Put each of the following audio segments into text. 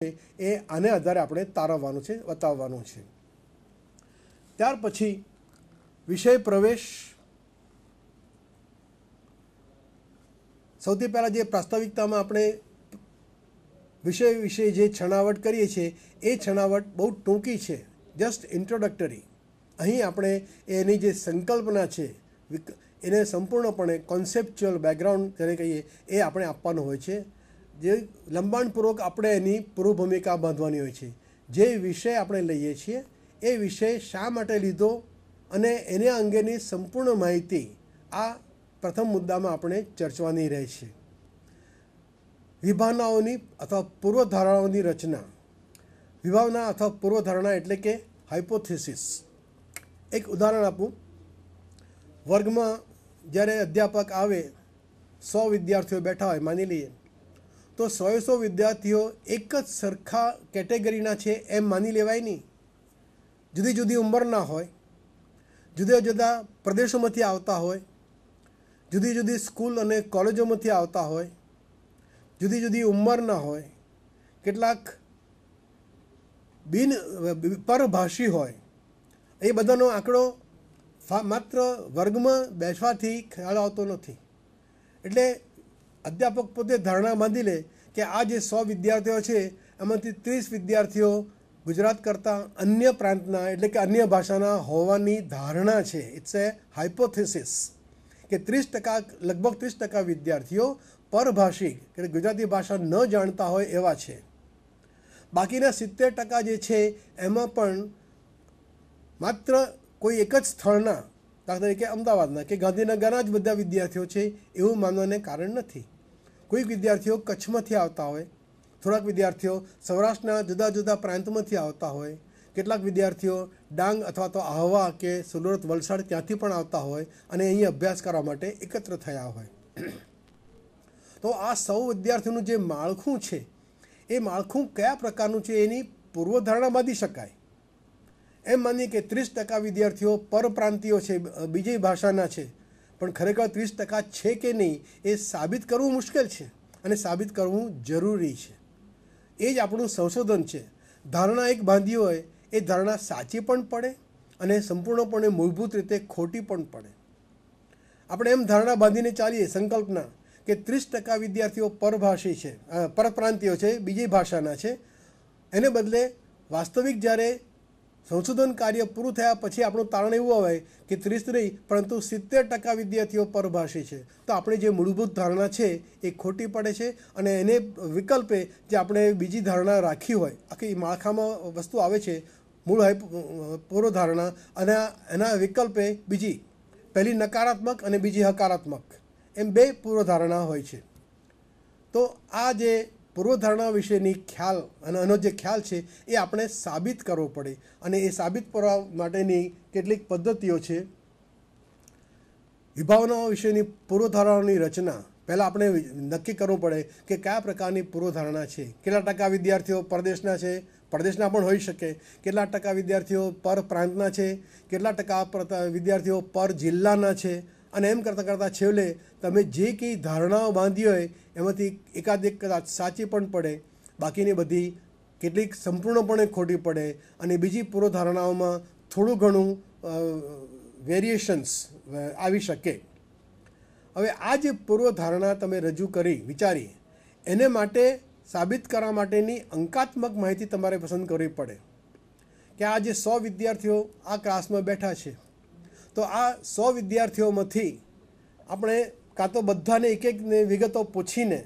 એ આને આધારે આપણે તારવવાનું છે બતાવવાનું છે ત્યાર પછી વિષય પ્રવેશ સૌથી પહેલાં જે પ્રાસ્તાવિકતામાં આપણે વિષય વિશે જે છણાવટ કરીએ છીએ એ છણાવટ બહુ ટૂંકી છે જસ્ટ ઇન્ટ્રોડક્ટરી અહીં આપણે એની જે સંકલ્પના છે એને સંપૂર્ણપણે કોન્સેપ્ચ્યુઅલ બેકગ્રાઉન્ડ જેને કહીએ એ આપણે આપવાનું હોય છે જે લંબાણપૂર્વક આપણે એની પૂર્વ ભૂમિકા બાંધવાની હોય છે જે વિષય આપણે લઈએ છીએ એ વિષય શા માટે લીધો અને એને અંગેની સંપૂર્ણ માહિતી આ પ્રથમ મુદ્દામાં આપણે ચર્ચવાની રહે છે વિભાવનાઓની અથવા પૂર્વધારણાઓની રચના વિભાવના અથવા પૂર્વધારણા એટલે કે હાઇપોથેસિસ એક ઉદાહરણ આપું વર્ગમાં જ્યારે અધ્યાપક આવે સો વિદ્યાર્થીઓ બેઠા હોય માની લઈએ તો સોએ સો વિદ્યાર્થીઓ એક જ સરખા કેટેગરીના છે એમ માની લેવાય નહીં જુદી જુદી ઉંમરના હોય જુદા જુદા પ્રદેશોમાંથી આવતા હોય જુદી જુદી સ્કૂલ અને કોલેજોમાંથી આવતા હોય જુદી જુદી ઉંમરના હોય કેટલાક બિન પરભાષી હોય એ બધાનો આંકડો માત્ર વર્ગમાં બેસવાથી ખ્યાલ આવતો નથી એટલે અધ્યાપક પોતે ધારણા બાંધી લે કે આ જે સો વિદ્યાર્થીઓ છે એમાંથી ત્રીસ વિદ્યાર્થીઓ ગુજરાત કરતાં અન્ય પ્રાંતના એટલે કે અન્ય ભાષાના હોવાની ધારણા છે ઇટ્સ એ હાઇપોથેસિસ કે ત્રીસ ટકા લગભગ ત્રીસ ટકા વિદ્યાર્થીઓ પરભાષિક કે ગુજરાતી ભાષા ન જાણતા હોય એવા છે બાકીના સિત્તેર ટકા જે છે એમાં પણ માત્ર કોઈ એક જ સ્થળના દાખલા તરીકે અમદાવાદના કે ગાંધીનગરના જ બધા વિદ્યાર્થીઓ છે એવું માનવાને કારણ નથી કોઈક વિદ્યાર્થીઓ કચ્છમાંથી આવતા હોય થોડાક વિદ્યાર્થીઓ સૌરાષ્ટ્રના જુદા જુદા પ્રાંતમાંથી આવતા હોય કેટલાક વિદ્યાર્થીઓ ડાંગ અથવા તો આહવા કે સુરત વલસાડ ત્યાંથી પણ આવતા હોય અને અહીં અભ્યાસ કરવા માટે એકત્ર થયા હોય તો આ સૌ વિદ્યાર્થીઓનું જે માળખું છે એ માળખું કયા પ્રકારનું છે એની પૂર્વધારણા બાંધી શકાય એમ માનીએ કે ત્રીસ ટકા વિદ્યાર્થીઓ પરપ્રાંતિયો છે બીજી ભાષાના છે પણ ખરેખર ત્રીસ ટકા છે કે નહીં એ સાબિત કરવું મુશ્કેલ છે અને સાબિત કરવું જરૂરી છે એ જ આપણું સંશોધન છે ધારણા એક બાંધી હોય એ ધારણા સાચી પણ પડે અને સંપૂર્ણપણે મૂળભૂત રીતે ખોટી પણ પડે આપણે એમ ધારણા બાંધીને ચાલીએ સંકલ્પના કે ત્રીસ ટકા વિદ્યાર્થીઓ પરભાષી છે પરપ્રાંતિઓ છે બીજી ભાષાના છે એને બદલે વાસ્તવિક જ્યારે સંશોધન કાર્ય પૂરું થયા પછી આપણું તારણ એવું આવે કે ત્રીસ નહીં પરંતુ સિત્તેર ટકા વિદ્યાર્થીઓ પરભાષી છે તો આપણી જે મૂળભૂત ધારણા છે એ ખોટી પડે છે અને એને વિકલ્પે જે આપણે બીજી ધારણા રાખી હોય આખી માળખામાં વસ્તુ આવે છે મૂળ પૂર્વ ધારણા અને એના વિકલ્પે બીજી પહેલી નકારાત્મક અને બીજી હકારાત્મક એમ બે પૂર્વ ધારણા હોય છે તો આ જે પૂર્વધારણા વિશેની ખ્યાલ અને એનો જે ખ્યાલ છે એ આપણે સાબિત કરવો પડે અને એ સાબિત કરવા માટેની કેટલીક પદ્ધતિઓ છે વિભાવનાઓ વિશેની પૂર્વધારણાની રચના પહેલાં આપણે નક્કી કરવું પડે કે કયા પ્રકારની પૂર્વધારણા છે કેટલા ટકા વિદ્યાર્થીઓ પરદેશના છે પરદેશના પણ હોઈ શકે કેટલા ટકા વિદ્યાર્થીઓ પર પ્રાંતના છે કેટલા ટકા વિદ્યાર્થીઓ પર જિલ્લાના છે અને એમ કરતાં કરતાં છેલ્લે તમે જે કંઈ ધારણાઓ બાંધી હોય એમાંથી એકાદ એક કદાચ સાચી પણ પડે બાકીની બધી કેટલીક સંપૂર્ણપણે ખોટી પડે અને બીજી પૂર્વધારણાઓમાં થોડું ઘણું વેરિએશન્સ આવી શકે હવે આ જે પૂર્વધારણા તમે રજૂ કરી વિચારી એને માટે સાબિત કરવા માટેની અંકાત્મક માહિતી તમારે પસંદ કરવી પડે કે આ જે સો વિદ્યાર્થીઓ આ ક્લાસમાં બેઠા છે તો આ સો વિદ્યાર્થીઓમાંથી આપણે કાં તો બધાને એક એકને વિગતો પૂછીને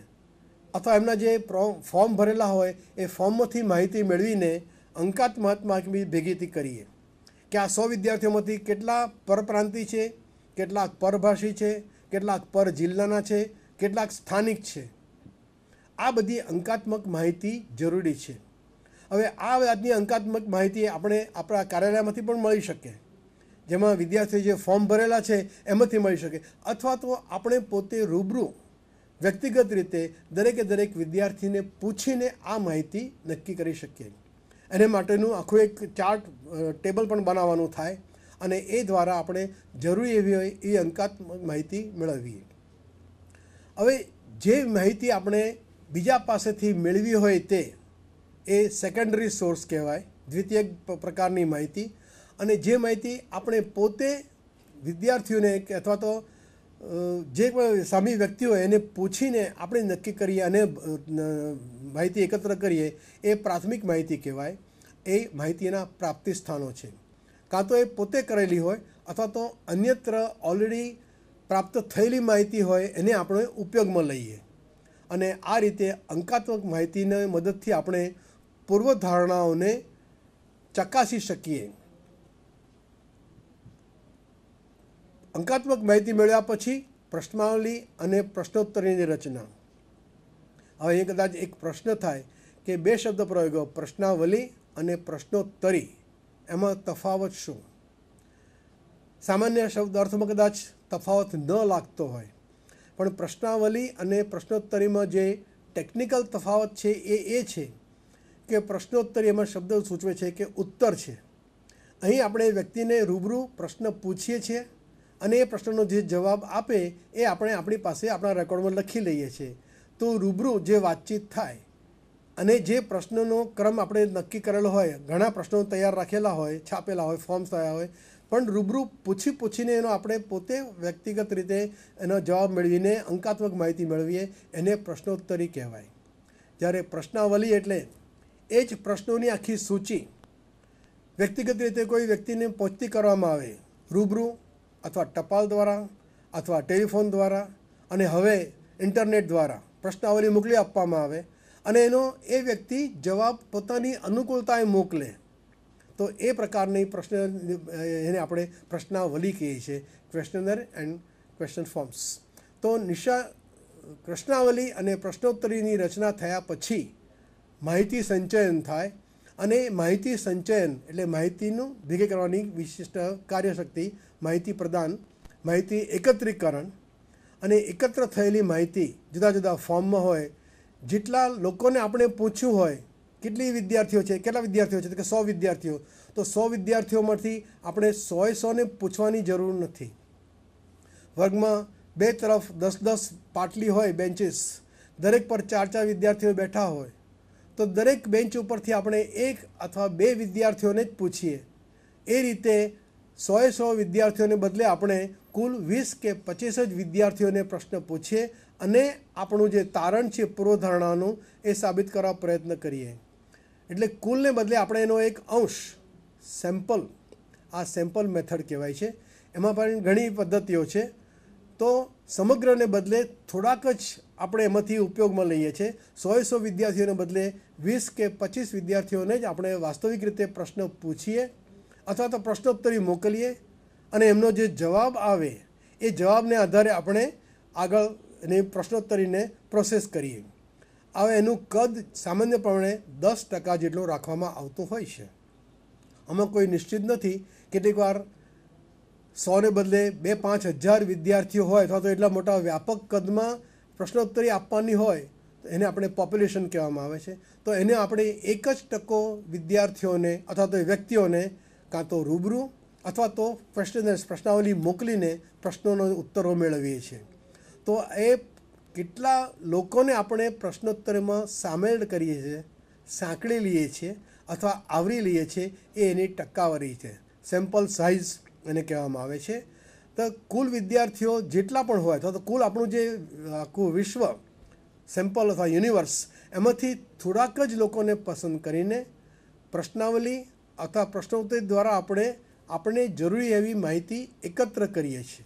અથવા એમના જે ફોર્મ ભરેલા હોય એ ફોર્મમાંથી માહિતી મેળવીને અંકાત મહાત્મા ભેગીથી કરીએ કે આ સો વિદ્યાર્થીઓમાંથી કેટલા પરપ્રાંતિ છે કેટલાક પરભાષી છે કેટલાક પર જિલ્લાના છે કેટલાક સ્થાનિક છે આ બધી અંકાત્મક માહિતી જરૂરી છે હવે આ આજની અંકાત્મક માહિતી આપણે આપણા કાર્યાલયમાંથી પણ મળી શકે જેમાં વિદ્યાર્થીઓ જે ફોર્મ ભરેલા છે એમાંથી મળી શકે અથવા તો આપણે પોતે રૂબરૂ વ્યક્તિગત રીતે દરેકે દરેક વિદ્યાર્થીને પૂછીને આ માહિતી નક્કી કરી શકીએ એને માટેનું આખું એક ચાર્ટ ટેબલ પણ બનાવવાનું થાય અને એ દ્વારા આપણે જરૂરી એવી હોય એ અંકાત્મક માહિતી મેળવીએ હવે જે માહિતી આપણે બીજા પાસેથી મેળવી હોય તે એ સેકન્ડરી સોર્સ કહેવાય દ્વિતીય પ્રકારની માહિતી અને જે માહિતી આપણે પોતે વિદ્યાર્થીઓને કે અથવા તો જે સામી વ્યક્તિ હોય એને પૂછીને આપણે નક્કી કરીએ અને માહિતી એકત્ર કરીએ એ પ્રાથમિક માહિતી કહેવાય એ માહિતીના પ્રાપ્તિ સ્થાનો છે કાં તો એ પોતે કરેલી હોય અથવા તો અન્યત્ર ઓલરેડી પ્રાપ્ત થયેલી માહિતી હોય એને આપણે ઉપયોગમાં લઈએ અને આ રીતે અંકાત્મક માહિતીને મદદથી આપણે પૂર્વધારણાઓને ચકાસી શકીએ અંકાત્મક માહિતી મેળવ્યા પછી પ્રશ્નાવલી અને પ્રશ્નોત્તરીની રચના હવે એ કદાચ એક પ્રશ્ન થાય કે બે શબ્દ પ્રયોગો પ્રશ્નાવલી અને પ્રશ્નોત્તરી એમાં તફાવત શું સામાન્ય શબ્દ અર્થમાં કદાચ તફાવત ન લાગતો હોય પણ પ્રશ્નાવલી અને પ્રશ્નોત્તરીમાં જે ટેકનિકલ તફાવત છે એ એ છે કે પ્રશ્નોત્તરી એમાં શબ્દ સૂચવે છે કે ઉત્તર છે અહીં આપણે વ્યક્તિને રૂબરૂ પ્રશ્ન પૂછીએ છીએ અને એ પ્રશ્નનો જે જવાબ આપે એ આપણે આપણી પાસે આપણા રેકોર્ડમાં લખી લઈએ છીએ તો રૂબરૂ જે વાતચીત થાય અને જે પ્રશ્નનો ક્રમ આપણે નક્કી કરેલો હોય ઘણા પ્રશ્નો તૈયાર રાખેલા હોય છાપેલા હોય ફોર્મ્સ થયા હોય પણ રૂબરૂ પૂછી પૂછીને એનો આપણે પોતે વ્યક્તિગત રીતે એનો જવાબ મેળવીને અંકાત્મક માહિતી મેળવીએ એને પ્રશ્નોત્તરી કહેવાય જ્યારે પ્રશ્નાવલી એટલે એ જ પ્રશ્નોની આખી સૂચિ વ્યક્તિગત રીતે કોઈ વ્યક્તિને પહોંચતી કરવામાં આવે રૂબરૂ અથવા ટપાલ દ્વારા અથવા ટેલિફોન દ્વારા અને હવે ઇન્ટરનેટ દ્વારા પ્રશ્નાવલી મોકલી આપવામાં આવે અને એનો એ વ્યક્તિ જવાબ પોતાની અનુકૂળતાએ મોકલે તો એ પ્રકારની પ્રશ્ન એને આપણે પ્રશ્નાવલી કહીએ છીએ ક્વેશ્ચનર એન્ડ ક્વેશ્ચન ફોર્મ્સ તો નિશા પ્રશ્નાવલી અને પ્રશ્નોત્તરીની રચના થયા પછી માહિતી સંચયન થાય અને માહિતી સંચયન એટલે માહિતીનું ભેગી કરવાની વિશિષ્ટ કાર્યશક્તિ માહિતી પ્રદાન માહિતી એકત્રીકરણ અને એકત્ર થયેલી માહિતી જુદા જુદા ફોર્મમાં હોય જેટલા લોકોને આપણે પૂછ્યું હોય કેટલી વિદ્યાર્થીઓ છે કેટલા વિદ્યાર્થીઓ છે કે સો વિદ્યાર્થીઓ તો સો વિદ્યાર્થીઓમાંથી આપણે સોએ સોને પૂછવાની જરૂર નથી વર્ગમાં બે તરફ દસ દસ પાટલી હોય બેન્ચીસ દરેક પર ચાર ચાર વિદ્યાર્થીઓ બેઠા હોય તો દરેક બેન્ચ ઉપરથી આપણે એક અથવા બે વિદ્યાર્થીઓને જ પૂછીએ એ રીતે સોએ સો વિદ્યાર્થીઓને બદલે આપણે કુલ વીસ કે પચીસ જ વિદ્યાર્થીઓને પ્રશ્ન પૂછીએ અને આપણું જે તારણ છે પૂર્વધારણાનું એ સાબિત કરવા પ્રયત્ન કરીએ એટલે કુલને બદલે આપણે એનો એક અંશ સેમ્પલ આ સેમ્પલ મેથડ કહેવાય છે એમાં પણ ઘણી પદ્ધતિઓ છે તો સમગ્રને બદલે થોડાક જ આપણે એમાંથી ઉપયોગમાં લઈએ છીએ સોએ સો વિદ્યાર્થીઓને બદલે વીસ કે પચીસ વિદ્યાર્થીઓને જ આપણે વાસ્તવિક રીતે પ્રશ્ન પૂછીએ અથવા તો પ્રશ્નોત્તરી મોકલીએ અને એમનો જે જવાબ આવે એ જવાબને આધારે આપણે આગળ એને પ્રશ્નોત્તરીને પ્રોસેસ કરીએ હવે એનું કદ સામાન્યપણે દસ ટકા જેટલું રાખવામાં આવતું હોય છે આમાં કોઈ નિશ્ચિત નથી કેટલીક વાર સોને બદલે બે પાંચ હજાર વિદ્યાર્થીઓ હોય અથવા તો એટલા મોટા વ્યાપક કદમાં પ્રશ્નોત્તરી આપવાની હોય તો એને આપણે પોપ્યુલેશન કહેવામાં આવે છે તો એને આપણે એક જ ટકો વિદ્યાર્થીઓને અથવા તો વ્યક્તિઓને કાં તો રૂબરૂ અથવા તો ક્વેશ્ચનર્સ પ્રશ્નાવલી મોકલીને પ્રશ્નોનો ઉત્તરો મેળવીએ છીએ તો એ કેટલા લોકોને આપણે પ્રશ્નોત્તરમાં સામેલ કરીએ છીએ સાંકળી લઈએ છીએ અથવા આવરી લઈએ છીએ એ એની ટકાવારી છે સેમ્પલ સાઇઝ એને કહેવામાં આવે છે તો કુલ વિદ્યાર્થીઓ જેટલા પણ હોય અથવા તો કુલ આપણું જે આખું વિશ્વ સેમ્પલ અથવા યુનિવર્સ એમાંથી થોડાક જ લોકોને પસંદ કરીને પ્રશ્નાવલી અથવા પ્રશ્નોત્તરી દ્વારા આપણે આપણે જરૂરી એવી માહિતી એકત્ર કરીએ છીએ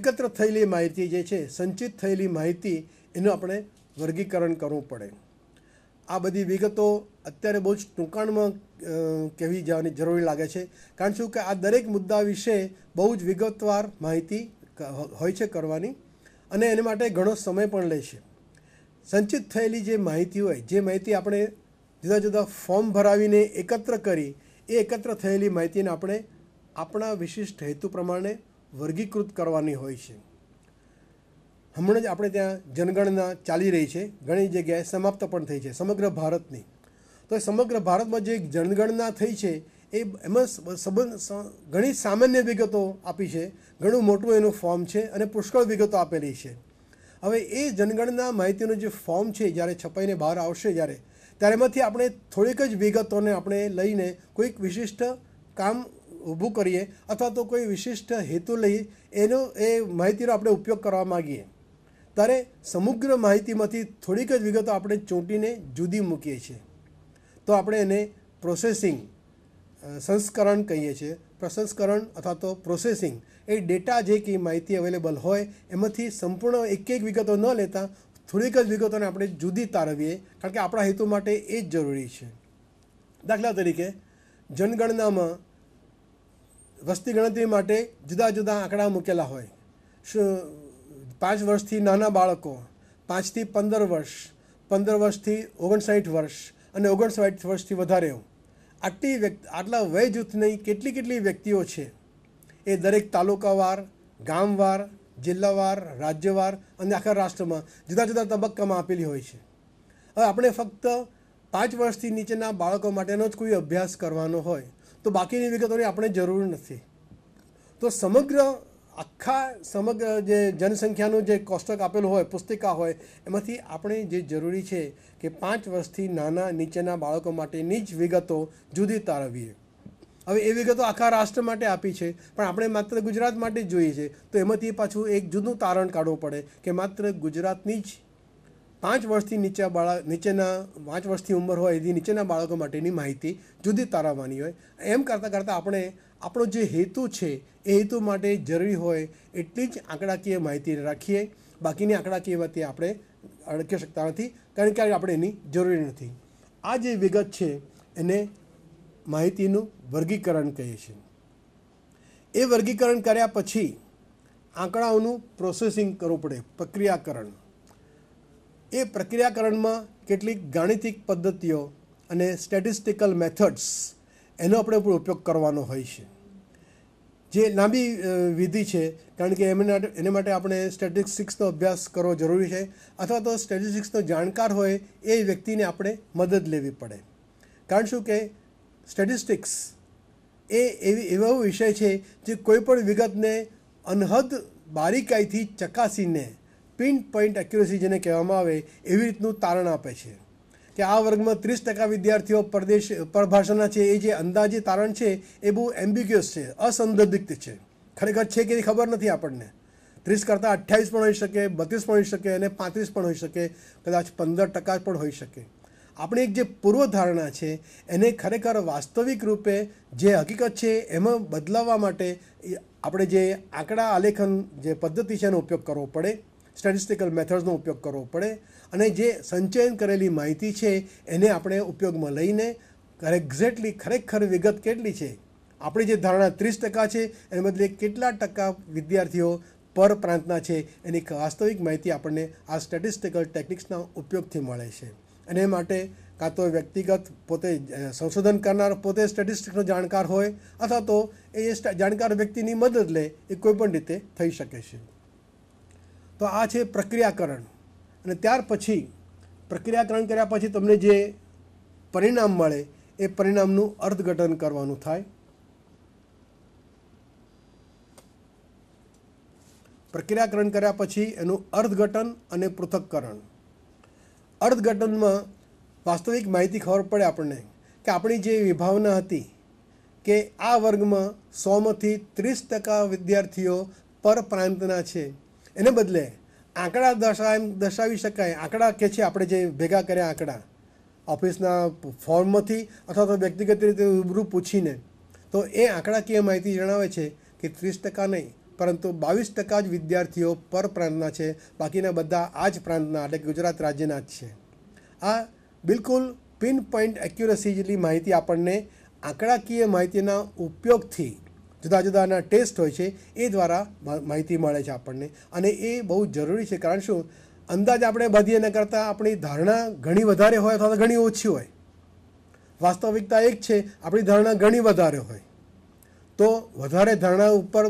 એકત્ર થયેલી માહિતી જે છે સંચિત થયેલી માહિતી એનું આપણે વર્ગીકરણ કરવું પડે આ બધી વિગતો અત્યારે બહુ જ ટૂંકાણમાં કહેવી જવાની જરૂરી લાગે છે કારણ શું કે આ દરેક મુદ્દા વિશે બહુ જ વિગતવાર માહિતી હોય છે કરવાની અને એને માટે ઘણો સમય પણ લે છે સંચિત થયેલી જે માહિતી હોય જે માહિતી આપણે જુદા જુદા ફોર્મ ભરાવીને એકત્ર કરી એ એકત્ર થયેલી માહિતીને આપણે આપણા વિશિષ્ટ હેતુ પ્રમાણે વર્ગીકૃત કરવાની હોય છે હમણાં જ આપણે ત્યાં જનગણના ચાલી રહી છે ઘણી જગ્યાએ સમાપ્ત પણ થઈ છે સમગ્ર ભારતની તો એ સમગ્ર ભારતમાં જે જનગણના થઈ છે એ એમાં સંબંધ ઘણી સામાન્ય વિગતો આપી છે ઘણું મોટું એનું ફોર્મ છે અને પુષ્કળ વિગતો આપેલી છે હવે એ જનગણના માહિતીનું જે ફોર્મ છે જ્યારે છપાઈને બહાર આવશે જ્યારે ત્યારે એમાંથી આપણે થોડીક જ વિગતોને આપણે લઈને કોઈક વિશિષ્ટ કામ ઊભું કરીએ અથવા તો કોઈ વિશિષ્ટ હેતુ લઈ એનો એ માહિતીનો આપણે ઉપયોગ કરવા માગીએ ત્યારે સમગ્ર માહિતીમાંથી થોડીક જ વિગતો આપણે ચોંટીને જુદી મૂકીએ છીએ તો આપણે એને પ્રોસેસિંગ સંસ્કરણ કહીએ છીએ પ્રસંસ્કરણ અથવા તો પ્રોસેસિંગ એ ડેટા જે કે માહિતી અવેલેબલ હોય એમાંથી સંપૂર્ણ એક એક વિગતો ન લેતા થોડીક જ વિગતોને આપણે જુદી તારવીએ કારણ કે આપણા હેતુ માટે એ જ જરૂરી છે દાખલા તરીકે જનગણનામાં વસ્તી ગણતરી માટે જુદા જુદા આંકડા મૂકેલા હોય પાંચ વર્ષથી નાના બાળકો પાંચથી પંદર વર્ષ પંદર વર્ષથી ઓગણસાઠ વર્ષ અને ઓગણસાઠ વર્ષથી વધારે આટલી વ્યક્તિ આટલા વય જૂથની કેટલી કેટલી વ્યક્તિઓ છે એ દરેક તાલુકાવાર ગામવાર જિલ્લાવાર રાજ્યવાર અને આખા રાષ્ટ્રમાં જુદા જુદા તબક્કામાં આપેલી હોય છે હવે આપણે ફક્ત પાંચ વર્ષથી નીચેના બાળકો માટેનો જ કોઈ અભ્યાસ કરવાનો હોય તો બાકીની વિગતોની આપણે જરૂર નથી તો સમગ્ર આખા સમગ્ર જે જનસંખ્યાનું જે કોષ્ટક આપેલું હોય પુસ્તિકા હોય એમાંથી આપણે જે જરૂરી છે કે પાંચ વર્ષથી નાના નીચેના બાળકો માટેની જ વિગતો જુદી તારવીએ હવે એ વિગતો આખા રાષ્ટ્ર માટે આપી છે પણ આપણે માત્ર ગુજરાત માટે જ જોઈએ છે તો એમાંથી પાછું એક જુદું તારણ કાઢવું પડે કે માત્ર ગુજરાતની જ પાંચ વર્ષથી નીચે બાળક નીચેના પાંચ વર્ષથી ઉંમર હોય એથી નીચેના બાળકો માટેની માહિતી જુદી તારવવાની હોય એમ કરતાં કરતાં આપણે આપણો જે હેતુ છે એ હેતુ માટે જરૂરી હોય એટલી જ આંકડાકીય માહિતી રાખીએ બાકીની આંકડાકીય વાતે આપણે અડકી શકતા નથી કારણ કે આપણે એની જરૂરી નથી આ જે વિગત છે એને માહિતીનું વર્ગીકરણ કહીએ છીએ એ વર્ગીકરણ કર્યા પછી આંકડાઓનું પ્રોસેસિંગ કરવું પડે પ્રક્રિયાકરણ એ પ્રક્રિયાકરણમાં કેટલીક ગાણિતિક પદ્ધતિઓ અને સ્ટેટિસ્ટિકલ મેથડ્સ એનો આપણે ઉપયોગ કરવાનો હોય છે જે લાંબી વિધિ છે કારણ કે એમને એને માટે આપણે સ્ટેટિસ્ટિક્સનો અભ્યાસ કરવો જરૂરી છે અથવા તો સ્ટેટિસ્ટિક્સનો જાણકાર હોય એ વ્યક્તિને આપણે મદદ લેવી પડે કારણ શું કે સ્ટેટિસ્ટિક્સ એ એવી એવો વિષય છે જે કોઈપણ વિગતને અનહદ બારીકાઈથી ચકાસીને પિન પોઈન્ટ એક્યુરેસી જેને કહેવામાં આવે એવી રીતનું તારણ આપે છે કે આ વર્ગમાં ત્રીસ ટકા વિદ્યાર્થીઓ પરદેશ પરભાષાના છે એ જે અંદાજે તારણ છે એ બહુ એમ્બિગ્યુઅસ છે અસંદર્ભિત છે ખરેખર છે કે ખબર નથી આપણને ત્રીસ કરતાં અઠ્યાવીસ પણ હોઈ શકે બત્રીસ પણ હોઈ શકે અને પાંત્રીસ પણ હોઈ શકે કદાચ પંદર ટકા પણ હોઈ શકે આપણી એક જે પૂર્વધારણા છે એને ખરેખર વાસ્તવિક રૂપે જે હકીકત છે એમાં બદલાવવા માટે આપણે જે આંકડા આલેખન જે પદ્ધતિ છે એનો ઉપયોગ કરવો પડે સ્ટેટિસ્ટિકલ મેથડ્સનો ઉપયોગ કરવો પડે અને જે સંચયન કરેલી માહિતી છે એને આપણે ઉપયોગમાં લઈને એક્ઝેક્ટલી ખરેખર વિગત કેટલી છે આપણી જે ધારણા ત્રીસ ટકા છે એને બદલે કેટલા ટકા વિદ્યાર્થીઓ પર પ્રાંતના છે એની વાસ્તવિક માહિતી આપણને આ સ્ટેટિસ્ટિકલ ટેકનિક્સના ઉપયોગથી મળે છે અને માટે કાં તો વ્યક્તિગત પોતે સંશોધન કરનાર પોતે સ્ટેટિસ્ટિકનો જાણકાર હોય અથવા તો એ જાણકાર વ્યક્તિની મદદ લે એ કોઈપણ રીતે થઈ શકે છે તો આ છે પ્રક્રિયાકરણ અને ત્યાર પછી પ્રક્રિયાકરણ કર્યા પછી તમને જે પરિણામ મળે એ પરિણામનું અર્થઘટન કરવાનું થાય પ્રક્રિયાકરણ કર્યા પછી એનું અર્થઘટન અને પૃથક્કરણ અર્થઘટનમાં વાસ્તવિક માહિતી ખબર પડે આપણને કે આપણી જે વિભાવના હતી કે આ વર્ગમાં સોમાંથી ત્રીસ ટકા વિદ્યાર્થીઓ પરપ્રાંતના છે એને બદલે આંકડા દર્શાવ દર્શાવી શકાય આંકડા કે છે આપણે જે ભેગા કર્યા આંકડા ઓફિસના ફોર્મમાંથી અથવા તો વ્યક્તિગત રીતે રૂબરૂ પૂછીને તો એ આંકડાકીય માહિતી જણાવે છે કે ત્રીસ ટકા નહીં પરંતુ બાવીસ ટકા જ વિદ્યાર્થીઓ પર પ્રાંતના છે બાકીના બધા આ જ પ્રાંતના એટલે ગુજરાત રાજ્યના જ છે આ બિલકુલ પિન પોઈન્ટ એક્યુરસી જેટલી માહિતી આપણને આંકડાકીય માહિતીના ઉપયોગથી જુદા જુદાના ટેસ્ટ હોય છે એ દ્વારા માહિતી મળે છે આપણને અને એ બહુ જરૂરી છે કારણ શું અંદાજ આપણે બધીએ એના કરતાં આપણી ધારણા ઘણી વધારે હોય અથવા તો ઘણી ઓછી હોય વાસ્તવિકતા એક છે આપણી ધારણા ઘણી વધારે હોય તો વધારે ધારણા ઉપર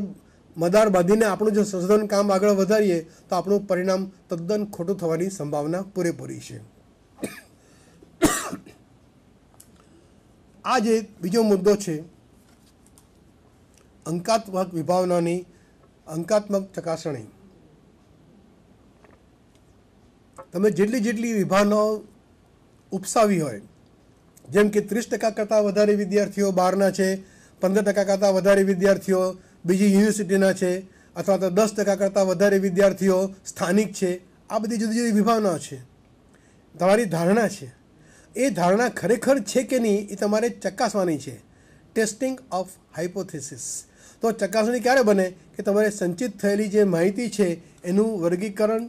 મદાર બાંધીને આપણું જો સંશોધન કામ આગળ વધારીએ તો આપણું પરિણામ તદ્દન ખોટું થવાની સંભાવના પૂરેપૂરી છે આ જે બીજો મુદ્દો છે અંકાત્મક વિભાવનાની અંકાત્મક ચકાસણી તમે જેટલી જેટલી વિભાવનાઓ ઉપસાવી હોય જેમ કે ત્રીસ ટકા કરતાં વધારે વિદ્યાર્થીઓ બહારના છે પંદર ટકા કરતાં વધારે વિદ્યાર્થીઓ બીજી યુનિવર્સિટીના છે અથવા તો દસ ટકા કરતાં વધારે વિદ્યાર્થીઓ સ્થાનિક છે આ બધી જુદી જુદી વિભાવનાઓ છે તમારી ધારણા છે એ ધારણા ખરેખર છે કે નહીં એ તમારે ચકાસવાની છે ટેસ્ટિંગ ઓફ હાઇપોથેસિસ તો ચકાસણી ક્યારે બને કે તમારે સંચિત થયેલી જે માહિતી છે એનું વર્ગીકરણ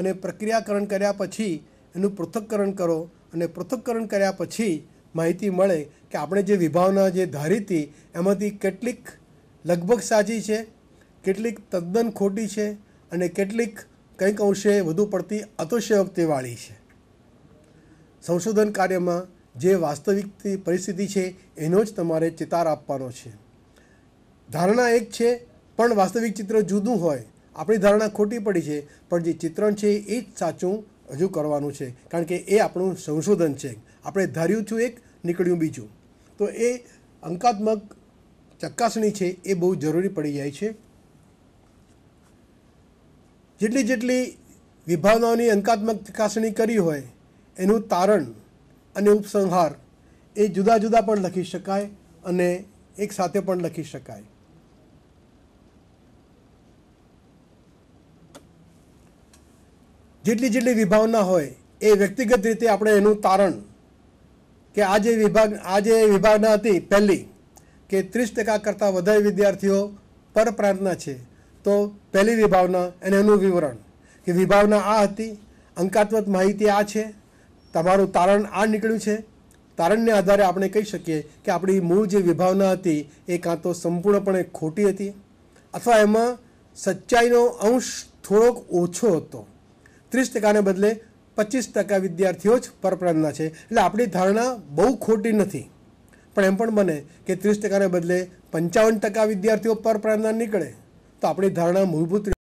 અને પ્રક્રિયાકરણ કર્યા પછી એનું પૃથક્કરણ કરો અને પૃથક્કરણ કર્યા પછી માહિતી મળે કે આપણે જે વિભાવના જે ધારી હતી એમાંથી કેટલીક લગભગ સાચી છે કેટલીક તદ્દન ખોટી છે અને કેટલીક કંઈક અંશે વધુ પડતી અતિશયોક્તિવાળી છે સંશોધન કાર્યમાં જે વાસ્તવિક પરિસ્થિતિ છે એનો જ તમારે ચિતાર આપવાનો છે ધારણા એક છે પણ વાસ્તવિક ચિત્ર જુદું હોય આપણી ધારણા ખોટી પડી છે પણ જે ચિત્રણ છે એ જ સાચું હજુ કરવાનું છે કારણ કે એ આપણું સંશોધન છે આપણે ધાર્યું છું એક નીકળ્યું બીજું તો એ અંકાત્મક ચકાસણી છે એ બહુ જરૂરી પડી જાય છે જેટલી જેટલી વિભાવનાઓની અંકાત્મક ચકાસણી કરી હોય એનું તારણ અને ઉપસંહાર એ જુદા જુદા પણ લખી શકાય અને એકસાથે પણ લખી શકાય જેટલી જેટલી વિભાવના હોય એ વ્યક્તિગત રીતે આપણે એનું તારણ કે આ જે વિભાગ આ જે વિભાવના હતી પહેલી કે ત્રીસ ટકા કરતાં વધારે વિદ્યાર્થીઓ પરપ્રાંતના છે તો પહેલી વિભાવના અને એનું વિવરણ કે વિભાવના આ હતી અંકાત્મક માહિતી આ છે તમારું તારણ આ નીકળ્યું છે તારણને આધારે આપણે કહી શકીએ કે આપણી મૂળ જે વિભાવના હતી એ કાં તો સંપૂર્ણપણે ખોટી હતી અથવા એમાં સચ્ચાઈનો અંશ થોડોક ઓછો હતો ત્રીસ ટકાને બદલે પચીસ ટકા વિદ્યાર્થીઓ જ પરપ્રાંતના છે એટલે આપણી ધારણા બહુ ખોટી નથી પણ એમ પણ બને કે ત્રીસ ટકાને બદલે પંચાવન ટકા વિદ્યાર્થીઓ પરપ્રાંતના નીકળે તો આપણી ધારણા મૂળભૂત